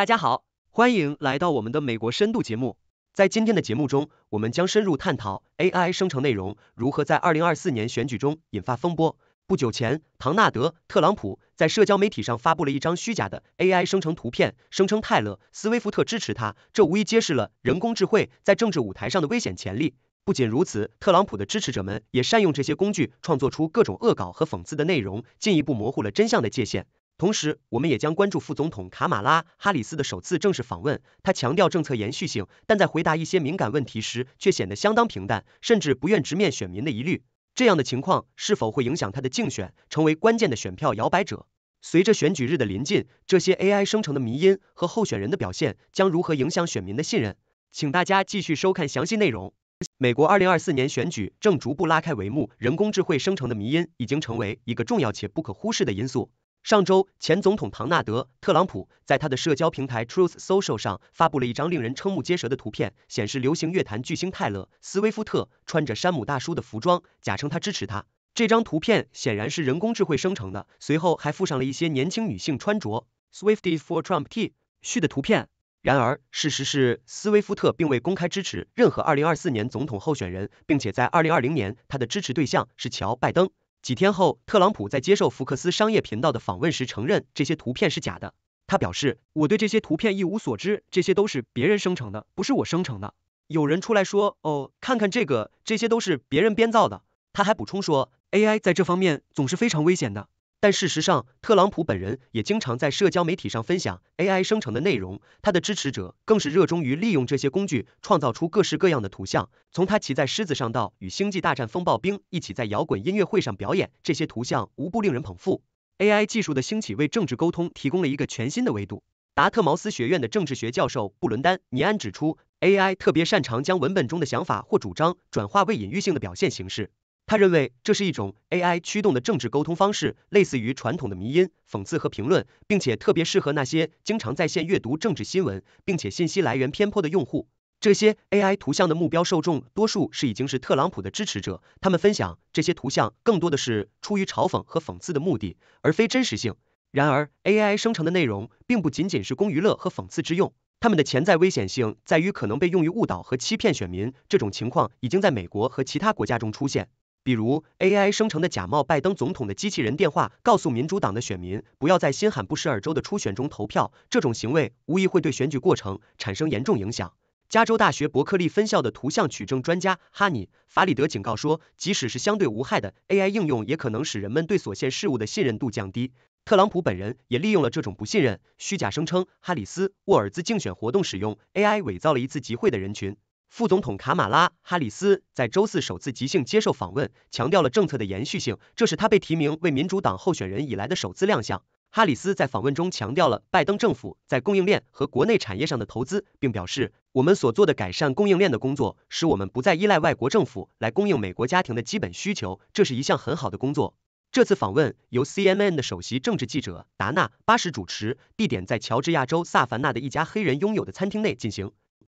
大家好，欢迎来到我们的美国深度节目。在今天的节目中，我们将深入探讨 AI 生成内容如何在二零二四年选举中引发风波。不久前，唐纳德·特朗普在社交媒体上发布了一张虚假的 AI 生成图片，声称泰勒·斯威夫特支持他，这无疑揭示了人工智能在政治舞台上的危险潜力。不仅如此，特朗普的支持者们也善用这些工具，创作出各种恶搞和讽刺的内容，进一步模糊了真相的界限。同时，我们也将关注副总统卡马拉·哈里斯的首次正式访问。他强调政策延续性，但在回答一些敏感问题时却显得相当平淡，甚至不愿直面选民的疑虑。这样的情况是否会影响他的竞选，成为关键的选票摇摆者？随着选举日的临近，这些 AI 生成的迷因和候选人的表现将如何影响选民的信任？请大家继续收看详细内容。美国二零二四年选举正逐步拉开帷幕，人工智能生成的迷因已经成为一个重要且不可忽视的因素。上周，前总统唐纳德·特朗普在他的社交平台 Truth Social 上发布了一张令人瞠目结舌的图片，显示流行乐坛巨星泰勒·斯威夫特穿着山姆大叔的服装，假称他支持他。这张图片显然是人工智慧生成的，随后还附上了一些年轻女性穿着 Swiftie for Trump T 恤的图片。然而，事实是，斯威夫特并未公开支持任何二零二四年总统候选人，并且在二零二零年，他的支持对象是乔·拜登。几天后，特朗普在接受福克斯商业频道的访问时承认，这些图片是假的。他表示，我对这些图片一无所知，这些都是别人生成的，不是我生成的。有人出来说，哦，看看这个，这些都是别人编造的。他还补充说，AI 在这方面总是非常危险的。但事实上，特朗普本人也经常在社交媒体上分享 AI 生成的内容。他的支持者更是热衷于利用这些工具创造出各式各样的图像，从他骑在狮子上到与《星际大战》风暴兵一起在摇滚音乐会上表演，这些图像无不令人捧腹。AI 技术的兴起为政治沟通提供了一个全新的维度。达特茅斯学院的政治学教授布伦丹·尼安指出，AI 特别擅长将文本中的想法或主张转化为隐喻性的表现形式。他认为这是一种 AI 驱动的政治沟通方式，类似于传统的迷因、讽刺和评论，并且特别适合那些经常在线阅读政治新闻并且信息来源偏颇的用户。这些 AI 图像的目标受众多数是已经是特朗普的支持者，他们分享这些图像更多的是出于嘲讽和讽刺的目的，而非真实性。然而，AI 生成的内容并不仅仅是供娱乐和讽刺之用，它们的潜在危险性在于可能被用于误导和欺骗选民。这种情况已经在美国和其他国家中出现。比如，AI 生成的假冒拜登总统的机器人电话，告诉民主党的选民不要在新罕布什尔州的初选中投票。这种行为无疑会对选举过程产生严重影响。加州大学伯克利分校的图像取证专家哈尼·法里德警告说，即使是相对无害的 AI 应用，也可能使人们对所见事物的信任度降低。特朗普本人也利用了这种不信任，虚假声称哈里斯、沃尔兹竞选活动使用 AI 伪造了一次集会的人群。副总统卡马拉·哈里斯在周四首次即兴接受访问，强调了政策的延续性。这是他被提名为民主党候选人以来的首次亮相。哈里斯在访问中强调了拜登政府在供应链和国内产业上的投资，并表示：“我们所做的改善供应链的工作，使我们不再依赖外国政府来供应美国家庭的基本需求。这是一项很好的工作。”这次访问由 CNN 的首席政治记者达纳·巴什主持，地点在乔治亚州萨凡纳的一家黑人拥有的餐厅内进行。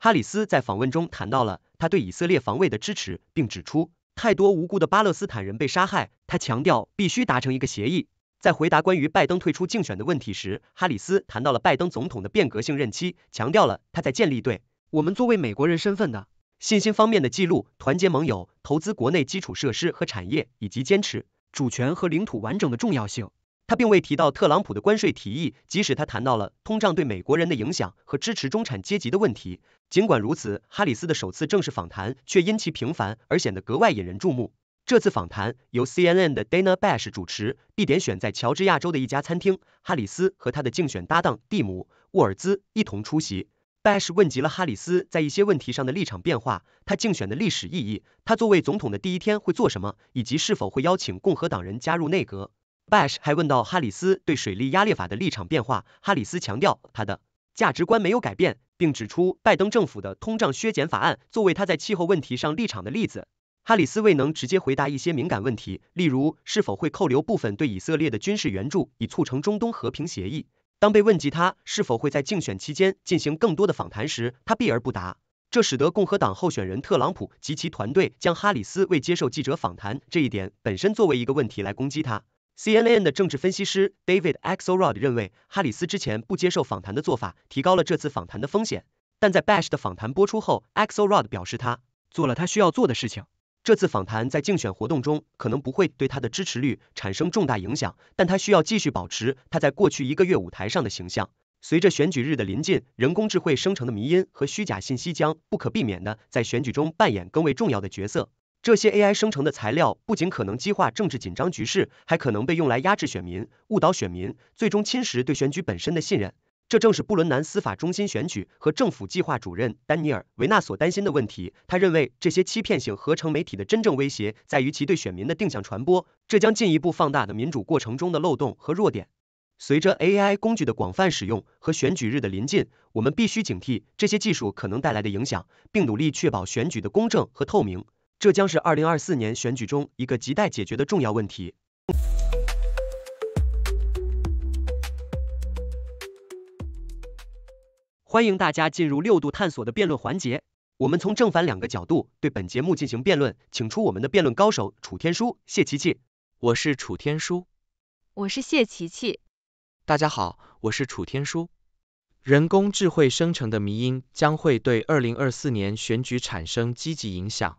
哈里斯在访问中谈到了他对以色列防卫的支持，并指出太多无辜的巴勒斯坦人被杀害。他强调必须达成一个协议。在回答关于拜登退出竞选的问题时，哈里斯谈到了拜登总统的变革性任期，强调了他在建立对我们作为美国人身份的信心方面的记录，团结盟友、投资国内基础设施和产业，以及坚持主权和领土完整的重要性。他并未提到特朗普的关税提议，即使他谈到了通胀对美国人的影响和支持中产阶级的问题。尽管如此，哈里斯的首次正式访谈却因其平凡而显得格外引人注目。这次访谈由 CNN 的 Dana Bash 主持，地点选在乔治亚州的一家餐厅。哈里斯和他的竞选搭档蒂姆·沃尔兹一同出席。Bash 问及了哈里斯在一些问题上的立场变化，他竞选的历史意义，他作为总统的第一天会做什么，以及是否会邀请共和党人加入内阁。Bash 还问到哈里斯对水利压力法的立场变化，哈里斯强调他的价值观没有改变，并指出拜登政府的通胀削减法案作为他在气候问题上立场的例子。哈里斯未能直接回答一些敏感问题，例如是否会扣留部分对以色列的军事援助以促成中东和平协议。当被问及他是否会在竞选期间进行更多的访谈时，他避而不答，这使得共和党候选人特朗普及其团队将哈里斯未接受记者访谈这一点本身作为一个问题来攻击他。C N N 的政治分析师 David Axelrod 认为，哈里斯之前不接受访谈的做法提高了这次访谈的风险。但在 Bash 的访谈播出后，Axelrod 表示他做了他需要做的事情。这次访谈在竞选活动中可能不会对他的支持率产生重大影响，但他需要继续保持他在过去一个月舞台上的形象。随着选举日的临近，人工智慧生成的迷因和虚假信息将不可避免的在选举中扮演更为重要的角色。这些 AI 生成的材料不仅可能激化政治紧张局势，还可能被用来压制选民、误导选民，最终侵蚀对选举本身的信任。这正是布伦南司法中心选举和政府计划主任丹尼尔·维纳所担心的问题。他认为，这些欺骗性合成媒体的真正威胁在于其对选民的定向传播，这将进一步放大的民主过程中的漏洞和弱点。随着 AI 工具的广泛使用和选举日的临近，我们必须警惕这些技术可能带来的影响，并努力确保选举的公正和透明。这将是二零二四年选举中一个亟待解决的重要问题。欢迎大家进入六度探索的辩论环节，我们从正反两个角度对本节目进行辩论，请出我们的辩论高手楚天舒、谢琪琪。我是楚天舒，我是谢琪琪。大家好，我是楚天舒。人工智慧生成的迷因将会对二零二四年选举产生积极影响。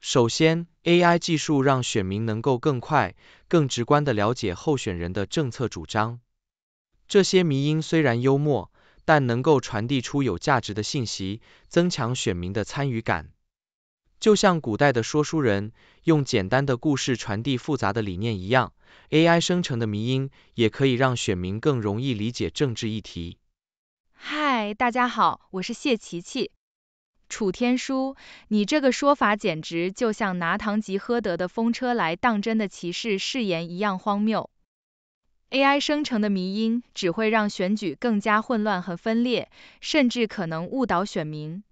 首先，AI 技术让选民能够更快、更直观的了解候选人的政策主张。这些迷因虽然幽默，但能够传递出有价值的信息，增强选民的参与感。就像古代的说书人用简单的故事传递复杂的理念一样，AI 生成的迷音也可以让选民更容易理解政治议题。嗨，大家好，我是谢琪琪。楚天舒，你这个说法简直就像拿堂吉诃德的风车来当真的骑士誓言一样荒谬。AI 生成的迷音只会让选举更加混乱和分裂，甚至可能误导选民。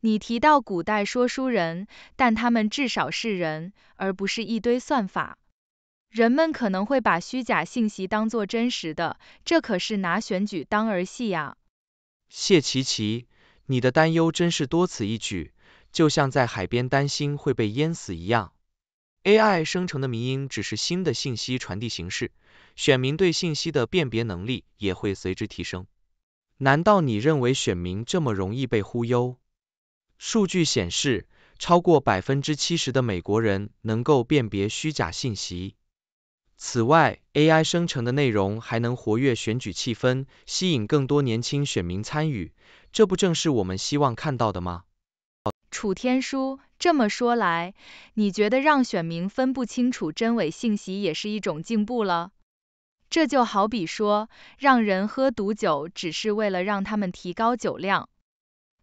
你提到古代说书人，但他们至少是人，而不是一堆算法。人们可能会把虚假信息当作真实的，这可是拿选举当儿戏呀。谢奇奇。你的担忧真是多此一举，就像在海边担心会被淹死一样。AI 生成的迷音只是新的信息传递形式，选民对信息的辨别能力也会随之提升。难道你认为选民这么容易被忽悠？数据显示，超过百分之七十的美国人能够辨别虚假信息。此外，AI 生成的内容还能活跃选举气氛，吸引更多年轻选民参与，这不正是我们希望看到的吗？楚天舒，这么说来，你觉得让选民分不清楚真伪信息也是一种进步了？这就好比说，让人喝毒酒，只是为了让他们提高酒量。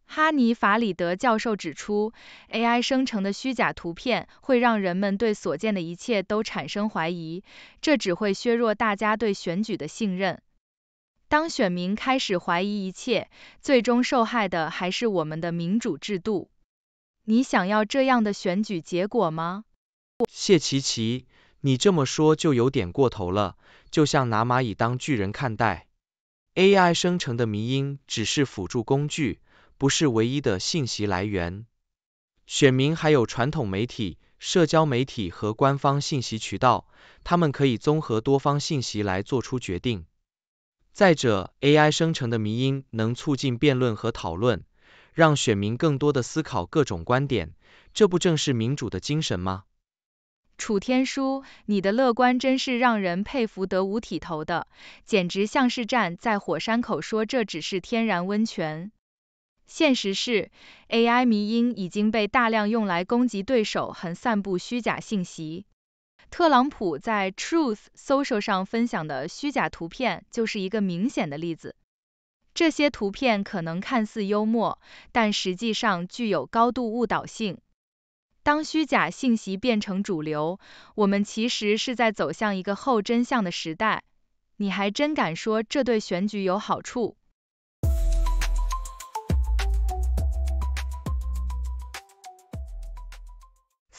哈尼法里德教授指出，AI 生成的虚假图片会让人们对所见的一切都产生怀疑，这只会削弱大家对选举的信任。当选民开始怀疑一切，最终受害的还是我们的民主制度。你想要这样的选举结果吗？谢奇奇，你这么说就有点过头了，就像拿蚂蚁当巨人看待。AI 生成的迷因只是辅助工具。不是唯一的信息来源，选民还有传统媒体、社交媒体和官方信息渠道，他们可以综合多方信息来做出决定。再者，AI 生成的迷因能促进辩论和讨论，让选民更多的思考各种观点，这不正是民主的精神吗？楚天舒，你的乐观真是让人佩服得五体投地，简直像是站在火山口说这只是天然温泉。现实是，AI 迷因已经被大量用来攻击对手和散布虚假信息。特朗普在 Truth Social 上分享的虚假图片就是一个明显的例子。这些图片可能看似幽默，但实际上具有高度误导性。当虚假信息变成主流，我们其实是在走向一个后真相的时代。你还真敢说这对选举有好处？